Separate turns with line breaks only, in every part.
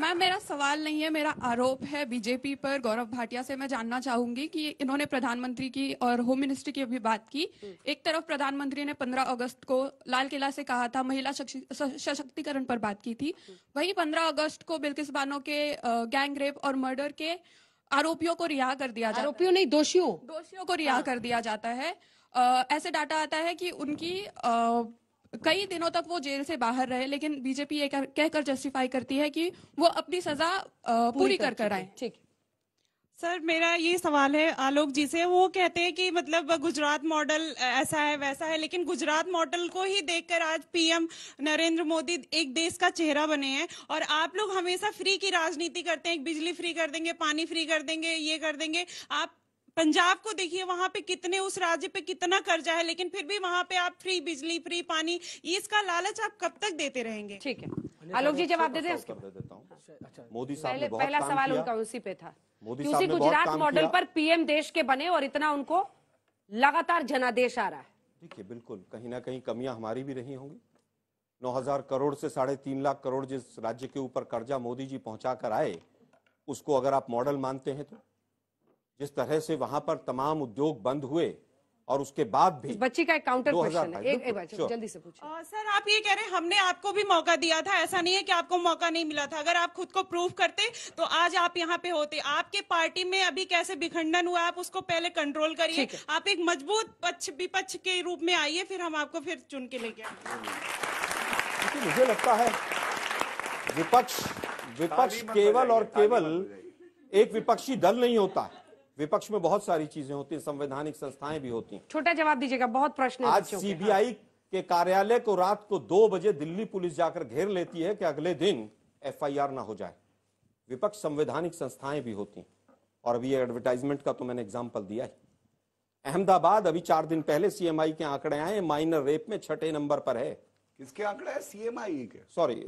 Ma'am मेरा सवाल नहीं है मेरा आरोप है बीजेपी पर गौरव भाटिया से मैं जानना चाहूंगी कि इन्होंने प्रधानमंत्री की और होम मिनिस्ट्री की भी बात की एक तरफ प्रधानमंत्री ने 15 अगस्त को लाल किला से कहा था महिला सशक्तिकरण पर बात की थी वहीं 15 अगस्त को बिल्किस बानो के गैंग रेप और मर्डर के आरोपियों को रिहा कर दिया जाता आरोपियों नहीं दोषियों दोषियों को रिहा हाँ। कर दिया जाता है ऐसे डाटा आता है कि उनकी कई दिनों तक वो जेल से बाहर रहे लेकिन बीजेपी ये कहकर जस्टिफाई करती है कि वो अपनी सजा पूरी, पूरी कर कर आए ठीक सर मेरा ये सवाल है आलोक जी से वो कहते हैं कि मतलब गुजरात मॉडल ऐसा है वैसा है लेकिन गुजरात मॉडल को ही देखकर आज पीएम नरेंद्र मोदी एक देश का चेहरा बने हैं और आप लोग हमेशा फ्री की राजनीति करते हैं बिजली फ्री कर देंगे पानी फ्री कर देंगे ये कर देंगे आप पंजाब को देखिए वहां पे कितने उस राज्य पे कितना कर्जा है लेकिन फिर भी वहां पे आप फ्री बिजली फ्री पानी इसका लालच आप कब तक देते रहेंगे ठीक है आलोक जी अच्छा जवाब दे उसके
देता हाँ, अच्छा। मोदी साहब पहला सवाल उनका उसी पे था उसी गुजरात मॉडल पर
पीएम
देश के बने और इतना उनको लगातार जनादेश आ रहा है
ठीक है बिल्कुल कहीं ना कहीं कमियां हमारी भी रही होंगी 9000 करोड़ से साढ़े तीन लाख करोड़ जिस राज्य के ऊपर कर्जा मोदी जी पहुंचा कर आए उसको अगर आप मॉडल मानते हैं तो जिस तरह से वहां पर तमाम उद्योग बंद हुए और उसके बाद भी बच्ची का एक काउंटर क्वेश्चन है एक, जल्दी
से पूछो सर आप ये कह रहे हैं हमने आपको भी मौका दिया था ऐसा नहीं है कि आपको मौका नहीं मिला था अगर आप खुद को प्रूफ करते तो आज आप यहाँ पे होते आपके पार्टी में अभी कैसे विखंडन हुआ आप उसको पहले कंट्रोल करिए आप एक मजबूत पक्ष विपक्ष के रूप में आइए फिर हम आपको फिर चुन के लेके आए
मुझे लगता है विपक्ष विपक्ष केवल और केवल एक विपक्षी दल नहीं होता है विपक्ष में बहुत सारी चीजें होती हैं संवैधानिक संस्थाएं भी होती हैं
छोटा जवाब दीजिएगा बहुत प्रश्न आज
सीबीआई के कार्यालय को रात को दो बजे दिल्ली पुलिस जाकर घेर लेती है कि अगले दिन एफआईआर ना हो जाए विपक्ष संवैधानिक संस्थाएं भी होती हैं और अभी एडवर्टाइजमेंट का तो मैंने एग्जाम्पल दिया है अहमदाबाद अभी चार दिन पहले सीएमआई के आंकड़े आए माइनर रेप में छठे नंबर पर है किसके आंकड़े सीएमआई के सॉरी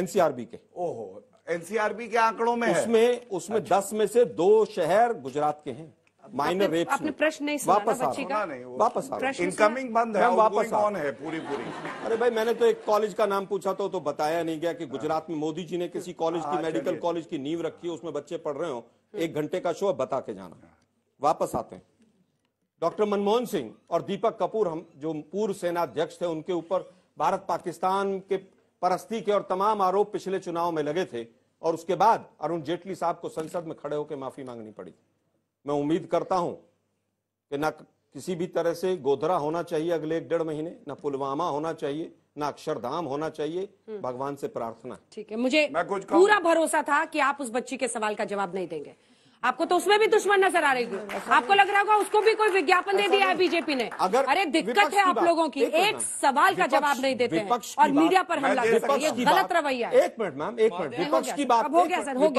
एनसीआरबी के ओहो एनसीआरबी के आंकड़ों में उसमें उसमें अच्छा। दस में से दो शहर गुजरात के हैं माइनर रेप आपने प्रश्न नहीं वापस आ रहा वापस आ रहा इनकमिंग बंद है वापस कौन है पूरी पूरी अरे भाई मैंने तो एक कॉलेज का नाम पूछा तो तो बताया नहीं गया कि गुजरात में मोदी जी ने किसी कॉलेज की मेडिकल हाँ, कॉलेज की नींव रखी है उसमें बच्चे पढ़ रहे हो हम्म। एक घंटे का शो बता के जाना वापस आते हैं डॉक्टर मनमोहन सिंह और दीपक कपूर हम जो पूर्व सेनाध्यक्ष थे उनके ऊपर भारत पाकिस्तान के परस्ती के और तमाम आरोप पिछले चुनाव में लगे थे और उसके बाद अरुण जेटली साहब को संसद में खड़े होकर माफी मांगनी पड़ी मैं उम्मीद करता हूं कि ना किसी भी तरह से गोधरा होना चाहिए अगले एक डेढ़ महीने ना पुलवामा होना चाहिए ना अक्षरधाम होना चाहिए हम्म। भगवान से प्रार्थना
ठीक है मुझे पूरा भरोसा था कि आप उस बच्ची के सवाल का जवाब नहीं देंगे आपको तो उसमें भी दुश्मन नजर आ रही थी आपको लग रहा होगा उसको भी कोई विज्ञापन दे दिया है बीजेपी ने अगर अरे दिक्कत है आप लोगों की एक सवाल का जवाब नहीं देते और मीडिया पर हमला ये गलत रवैया एक
मिनट मैम एक मिनट विपक्ष की बात हो गया सर हो गया